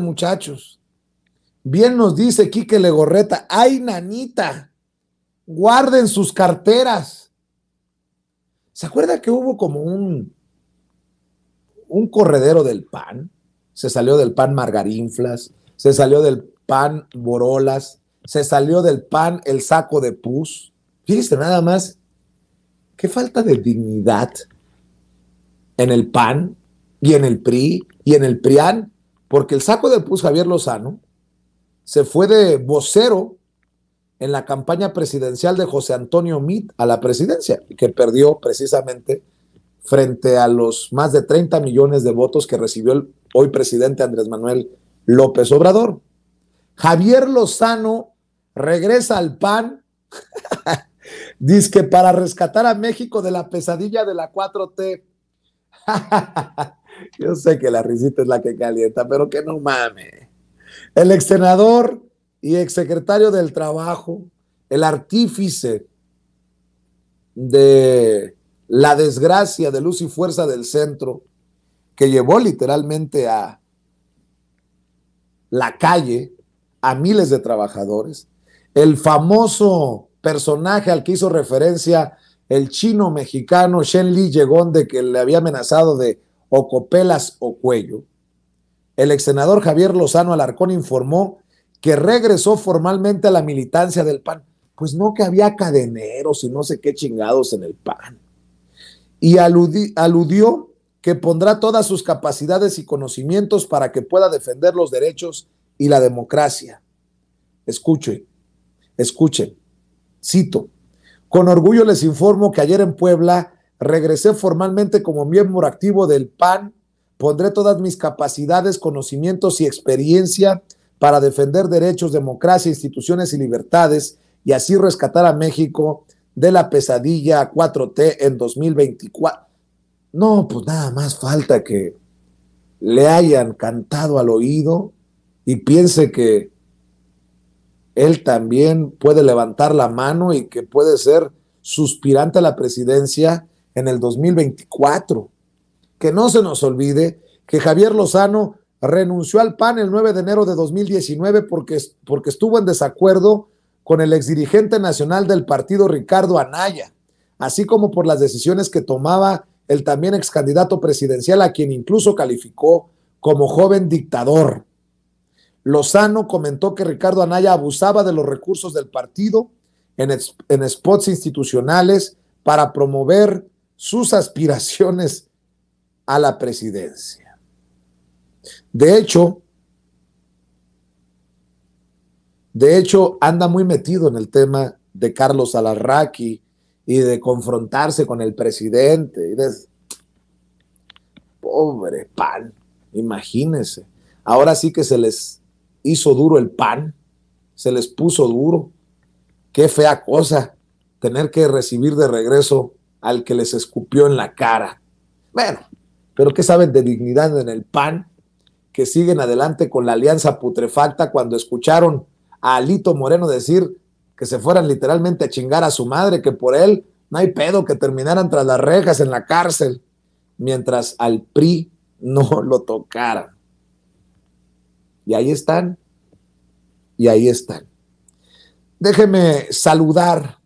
muchachos. Bien nos dice Quique Legorreta, ay nanita, guarden sus carteras. ¿Se acuerda que hubo como un, un corredero del pan? Se salió del pan Margarinflas, se salió del pan Borolas, se salió del pan el saco de pus. Fíjese nada más, qué falta de dignidad en el pan y en el PRI y en el PRIAN porque el saco del pus Javier Lozano se fue de vocero en la campaña presidencial de José Antonio Mit a la presidencia, que perdió precisamente frente a los más de 30 millones de votos que recibió el hoy presidente Andrés Manuel López Obrador. Javier Lozano regresa al PAN, dice que para rescatar a México de la pesadilla de la 4T. Yo sé que la risita es la que calienta, pero que no mame. El ex senador y ex secretario del Trabajo, el artífice de la desgracia de luz y fuerza del centro, que llevó literalmente a la calle a miles de trabajadores, el famoso personaje al que hizo referencia el chino mexicano Shen Li Yegonde, que le había amenazado de o copelas o cuello, el ex senador Javier Lozano Alarcón informó que regresó formalmente a la militancia del PAN. Pues no que había cadeneros y no sé qué chingados en el PAN. Y aludió que pondrá todas sus capacidades y conocimientos para que pueda defender los derechos y la democracia. Escuchen, escuchen, cito. Con orgullo les informo que ayer en Puebla Regresé formalmente como miembro activo del PAN. Pondré todas mis capacidades, conocimientos y experiencia para defender derechos, democracia, instituciones y libertades y así rescatar a México de la pesadilla 4T en 2024. No, pues nada más falta que le hayan cantado al oído y piense que él también puede levantar la mano y que puede ser suspirante a la presidencia en el 2024. Que no se nos olvide que Javier Lozano renunció al PAN el 9 de enero de 2019 porque, porque estuvo en desacuerdo con el exdirigente nacional del partido Ricardo Anaya, así como por las decisiones que tomaba el también ex candidato presidencial, a quien incluso calificó como joven dictador. Lozano comentó que Ricardo Anaya abusaba de los recursos del partido en, en spots institucionales para promover sus aspiraciones a la presidencia. De hecho, de hecho, anda muy metido en el tema de Carlos Alarraqui y de confrontarse con el presidente. Pobre pan, imagínense. Ahora sí que se les hizo duro el pan, se les puso duro. Qué fea cosa tener que recibir de regreso al que les escupió en la cara. Bueno, pero ¿qué saben de dignidad en el PAN? Que siguen adelante con la alianza putrefacta cuando escucharon a Alito Moreno decir que se fueran literalmente a chingar a su madre, que por él no hay pedo, que terminaran tras las rejas en la cárcel, mientras al PRI no lo tocaran. Y ahí están, y ahí están. Déjeme saludar